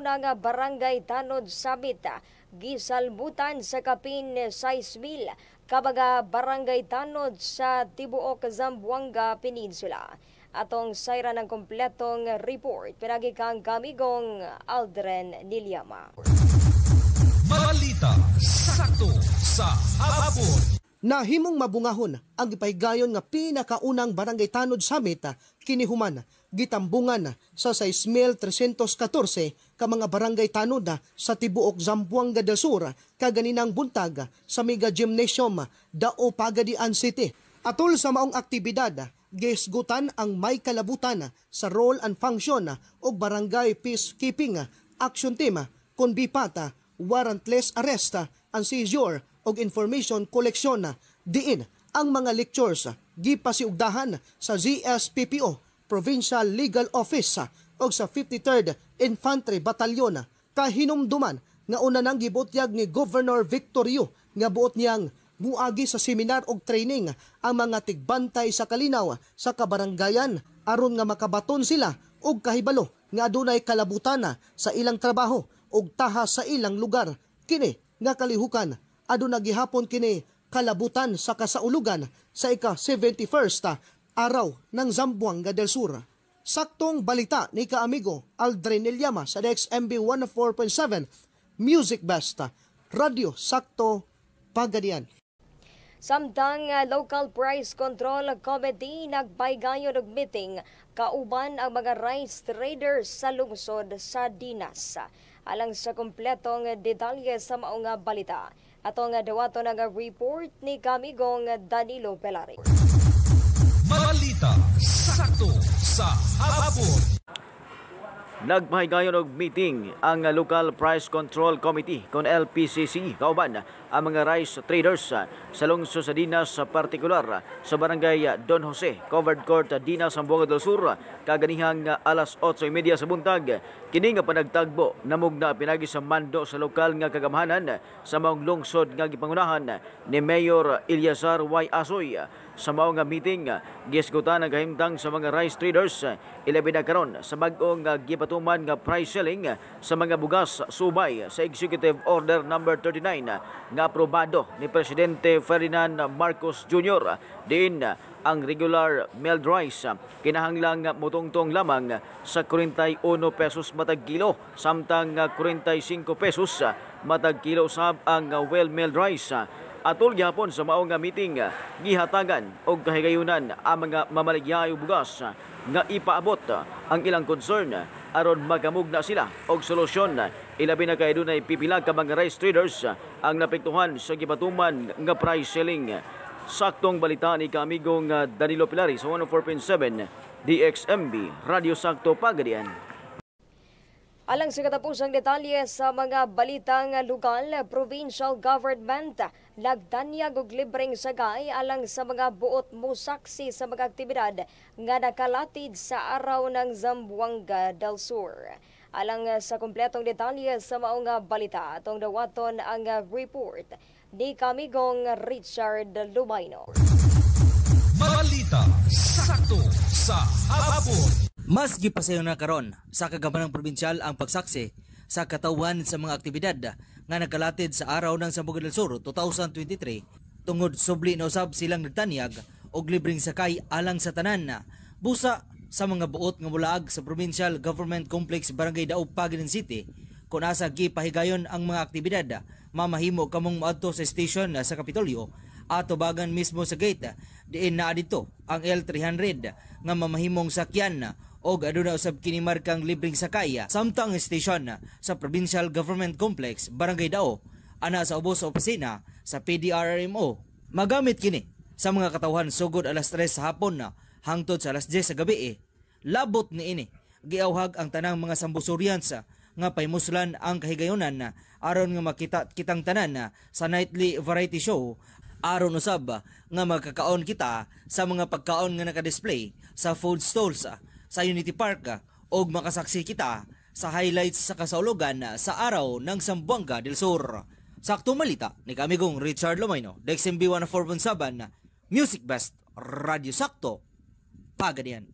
una nga Barangay Tanod Sabit, gisalbutan sa kapin 6,000 kabaga Barangay Tanod sa Tibuok, Zamboanga Peninsula. Atong sayra ng kompletong report, pinagi kang gamigong Aldren Nilyama. Balita sakto sa hapon. Nahimong mabungahon ang ipahigayon nga pinakaunang Barangay Tanod Summit kinihuman gitambungan sa 6,314 ka mga barangay tanod sa tibuok Zamboanga del Sur kaganinang buntag sa mega gymnasium Dao Pagadian City. Atol sa maong aktibidad, gisgutan ang may kalabutan sa role and function o barangay peacekeeping action team, bipata warrantless arrest, ang seizure o information collection diin ang mga lectures gipasiugdahan sa ZSPPO Provincial Legal Office o sa 53rd Infantry Battalion kahinumduman nga una nang gibutyag ni Governor Victorio nga buot niyang muagi sa seminar og training ang mga tigbantay sa kalinaw sa kabarangayan aron nga makabaton sila og kahibalo nga adunay kalabutan sa ilang trabaho og taha sa ilang lugar kini nga kalihukan aduna gihapon kini kalabutan sa kasaulugan sa ika 71st araw ng Zamboanga del Sur. Saktong balita ni kaamigo Aldrin Ilyama sa DXMB 104.7 Music Basta, Radio Sakto Pagadian. Samtang uh, Local Price Control Committee nagbaygayo ng meeting kauban ang mga rice traders sa lungsod sa Dinas. Alang sa kompletong detalye sa maong balita, atong dawato nga report ni Kamigong Danilo Pelari. Balita sakto sa hapon. Nagpahigayon og meeting ang Local Price Control Committee kon LPCC kauban ang mga rice traders sa lungsod sa Dinas sa partikular sa barangay Don Jose, Covered Court Dinas sa Sambuanga del Sur kaganihang alas 8:30 sa buntag kini nga panagtagbo namog na pinagi sa mando sa lokal nga kagamhanan sa maong lungsod nga gipangunahan ni Mayor Ilyazar Y. Asoy sa mao nga meeting gisgutan nga kahimtang sa mga rice traders ilabi na karon sa bag-ong gipatuman nga price selling sa mga bugas subay sa Executive Order number 39 nga aprobado ni Presidente Ferdinand Marcos Jr. din ang regular milled rice. Kinahanglang mutongtong lamang sa 41 pesos matag kilo samtang 45 pesos matag kilo sab ang well-milled rice. Atol gyapon sa maong meeting gihatagan og kahigayunan ang mga mamaligyayo bugas nga ipaabot ang ilang concern aron magamog na sila og solusyon ilabi na kay dunay pipila ka mga rice traders ang napektuhan sa gibatuman nga price selling saktong balita ni kaamigong ah, Danilo Pilari sa 104.7 DXMB Radio Sakto Pagadian. Alang sa katapusang detalye sa mga balitang lokal, provincial government nagdanyag og libreng sagay alang sa mga buot musaksi sa mga aktibidad nga nakalatid sa araw ng Zamboanga del Sur. Alang eh, sa kompletong detalye sa maong eh, balita, atong dawaton ang eh, report ni Kamigong Richard Lumaino. Balita sakto sa hapon. Mas gipasayo na karon sa kagamanang probinsyal ang pagsaksi sa katawan sa mga aktibidad nga nagkalatid sa araw ng Sambugan del Sur 2023 tungod subli na usab silang nagtanyag og libreng sakay alang sa tanan busa sa mga buot nga mulaag sa Provincial Government Complex Barangay Daog Pagilin City kung asa gipahigayon ang mga aktibidad mamahimo kamong moadto sa station sa Kapitolyo ato bagan mismo sa gate diin na dito ang L300 nga mamahimong sakyan o aduna usab kini markang libreng sakay samtang station sa Provincial Government Complex Barangay Dao ana sa ubos sa opisina sa PDRRMO magamit kini sa mga katawhan sugod alas 3 sa hapon na hangtod sa alas 10 sa gabi eh. Labot ni ini. Giawhag ang tanang mga sambusuryansa ah, nga paymuslan ang kahigayonan na ah, aron nga makita kitang tanan na ah, sa nightly variety show aron usab nga magkakaon kita sa mga pagkaon nga naka-display sa food stalls sa Unity Park og makasaksi kita sa highlights sa kasaulogan sa araw ng Sambuanga del Sur. Sakto malita ni kamigong Richard Lomayno, Dexim B104.7, Music Best, Radio Sakto. 八个点。